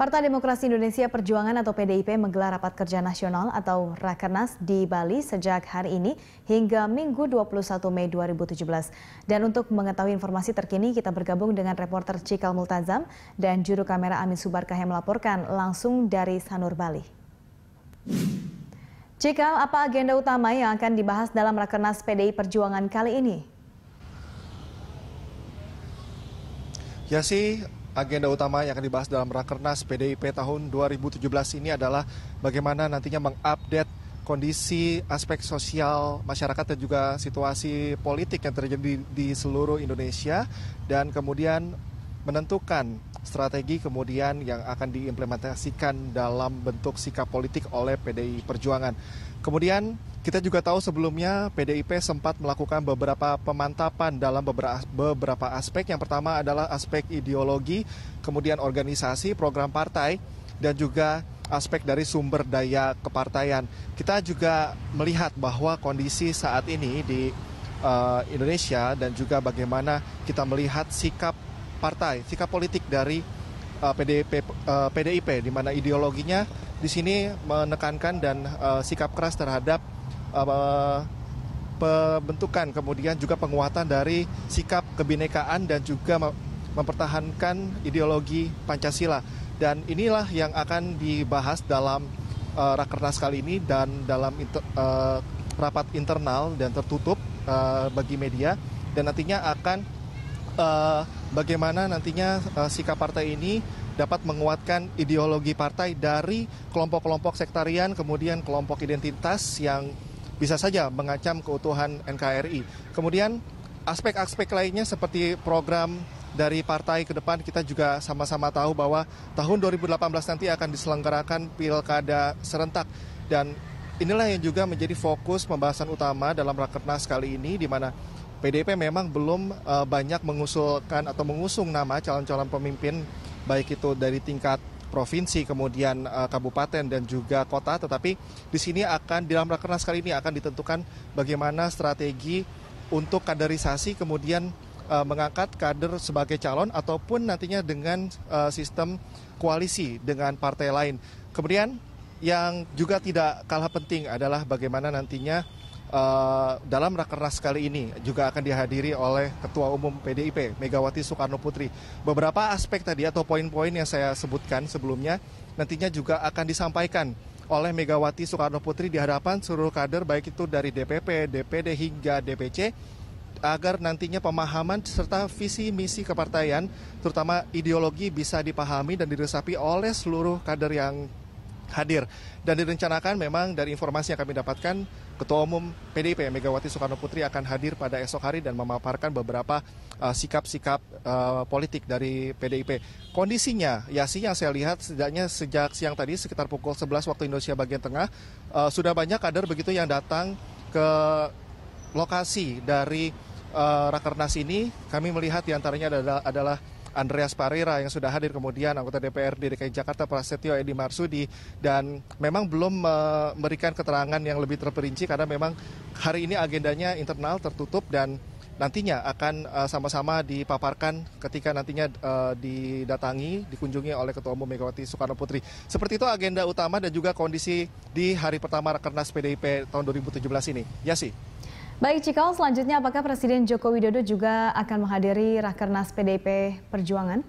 Partai Demokrasi Indonesia Perjuangan atau PDIP menggelar rapat kerja nasional atau Rakernas di Bali sejak hari ini hingga Minggu 21 Mei 2017. Dan untuk mengetahui informasi terkini kita bergabung dengan reporter Cikal Multazam dan juru kamera Amin Subarkah yang melaporkan langsung dari Sanur Bali. Cikal, apa agenda utama yang akan dibahas dalam Rakernas PDI Perjuangan kali ini? Ya sih, agenda utama yang akan dibahas dalam Rakernas PDIP tahun 2017 ini adalah bagaimana nantinya mengupdate kondisi aspek sosial masyarakat dan juga situasi politik yang terjadi di seluruh Indonesia dan kemudian menentukan strategi kemudian yang akan diimplementasikan dalam bentuk sikap politik oleh PDI Perjuangan. Kemudian kita juga tahu sebelumnya PDIP sempat melakukan beberapa pemantapan dalam beberapa, aspek. Yang pertama adalah aspek ideologi, kemudian organisasi, program partai, dan juga aspek dari sumber daya kepartaian. Kita juga melihat bahwa kondisi saat ini di eh, Indonesia dan juga bagaimana kita melihat sikap partai, sikap politik dari uh, eh, PDIP, uh, eh, PDIP di mana ideologinya di sini menekankan dan uh, sikap keras terhadap uh, pembentukan kemudian juga penguatan dari sikap kebinekaan dan juga mempertahankan ideologi Pancasila. Dan inilah yang akan dibahas dalam uh, rakernas kali ini dan dalam inter, uh, rapat internal dan tertutup uh, bagi media dan nantinya akan uh, bagaimana nantinya uh, sikap partai ini dapat menguatkan ideologi partai dari kelompok-kelompok sektarian, kemudian kelompok identitas yang bisa saja mengancam keutuhan NKRI. Kemudian aspek-aspek lainnya seperti program dari partai ke depan kita juga sama-sama tahu bahwa tahun 2018 nanti akan diselenggarakan pilkada serentak dan inilah yang juga menjadi fokus pembahasan utama dalam rakernas kali ini di mana PDIP memang belum uh, banyak mengusulkan atau mengusung nama calon-calon pemimpin baik itu dari tingkat provinsi, kemudian uh, kabupaten dan juga kota, tetapi di sini akan di dalam rakernas kali ini akan ditentukan bagaimana strategi untuk kaderisasi kemudian uh, mengangkat kader sebagai calon ataupun nantinya dengan uh, sistem koalisi dengan partai lain. Kemudian yang juga tidak kalah penting adalah bagaimana nantinya Eh, dalam rakernas kali ini juga akan dihadiri oleh Ketua Umum PDIP Megawati Soekarno Putri. Beberapa aspek tadi atau poin-poin yang saya sebutkan sebelumnya nantinya juga akan disampaikan oleh Megawati Soekarno Putri di hadapan seluruh kader baik itu dari DPP, DPD hingga DPC agar nantinya pemahaman serta visi misi kepartaian terutama ideologi bisa dipahami dan diresapi oleh seluruh kader yang hadir dan direncanakan memang dari informasi yang kami dapatkan Ketua Umum PDIP Megawati Soekarno Putri akan hadir pada esok hari dan memaparkan beberapa eh, sikap-sikap uh, uh, politik dari PDIP. Kondisinya, ya sih yang saya lihat setidaknya sejak siang tadi sekitar pukul 11 waktu Indonesia bagian tengah, uh, sudah banyak kader begitu yang datang ke lokasi dari uh, Rakernas ini. Kami melihat diantaranya adalah, adalah Andreas Parira yang sudah hadir, kemudian anggota DPRD DKI Jakarta Prasetyo Edi Marsudi dan memang belum eh, memberikan keterangan yang lebih terperinci karena memang hari ini agendanya internal tertutup dan nantinya akan eh, sama-sama dipaparkan ketika nantinya eh, didatangi, dikunjungi oleh Ketua Umum Megawati Soekarno Putri. Seperti itu agenda utama dan juga kondisi di hari pertama Rakernas PDIP tahun 2017 ini. Yasi. Baik Cikal, selanjutnya apakah Presiden Joko Widodo juga akan menghadiri Rakernas PDIP Perjuangan?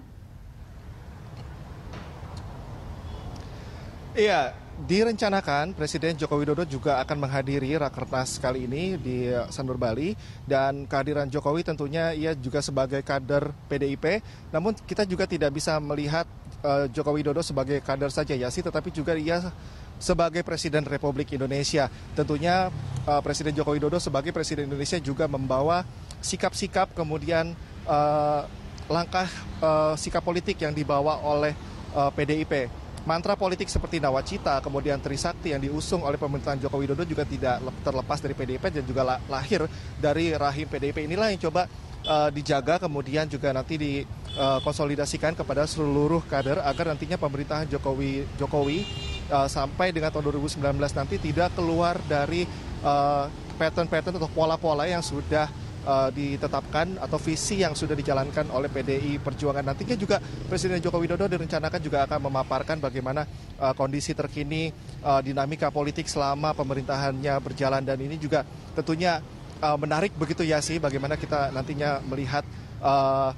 Iya, direncanakan Presiden Joko Widodo juga akan menghadiri Rakernas kali ini di Sanur Bali dan kehadiran Jokowi tentunya ia juga sebagai kader PDIP, namun kita juga tidak bisa melihat eh, Joko Widodo sebagai kader saja ya sih, tetapi juga ia sebagai Presiden Republik Indonesia. Tentunya Eh, Presiden Joko Widodo sebagai Presiden Indonesia juga membawa sikap-sikap kemudian uh, langkah uh, sikap politik yang dibawa oleh uh, PDIP. Mantra politik seperti Nawacita, kemudian Trisakti yang diusung oleh pemerintahan Joko Widodo juga tidak terlepas dari PDIP dan juga lahir dari rahim PDIP. Inilah yang coba uh, dijaga kemudian juga nanti dikonsolidasikan uh, kepada seluruh kader agar nantinya pemerintahan Jokowi Jokowi sampai dengan tahun 2019 nanti tidak keluar dari Eh, pattern-pattern atau pola-pola yang sudah uh, ditetapkan atau visi yang sudah dijalankan oleh PDI Perjuangan. Nantinya juga Presiden Joko Widodo direncanakan juga akan memaparkan bagaimana uh, kondisi terkini uh, dinamika politik selama pemerintahannya berjalan dan ini juga tentunya uh, menarik begitu ya sih bagaimana kita nantinya melihat uh,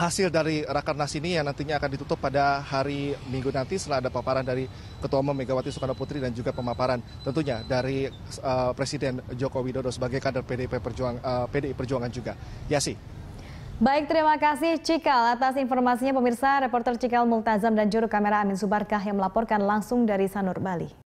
hasil dari rakernas ini yang nantinya akan ditutup pada hari Minggu nanti setelah ada paparan dari Ketua Umum Megawati Soekarno Putri dan juga pemaparan tentunya dari uh, Presiden Joko Widodo sebagai kader PDIP Perjuang, uh, eh, PDI Perjuangan juga. Yasi. Baik, terima kasih Cikal atas informasinya pemirsa. Reporter Cikal Multazam dan juru kamera Amin Subarkah yang melaporkan langsung dari Sanur, Bali.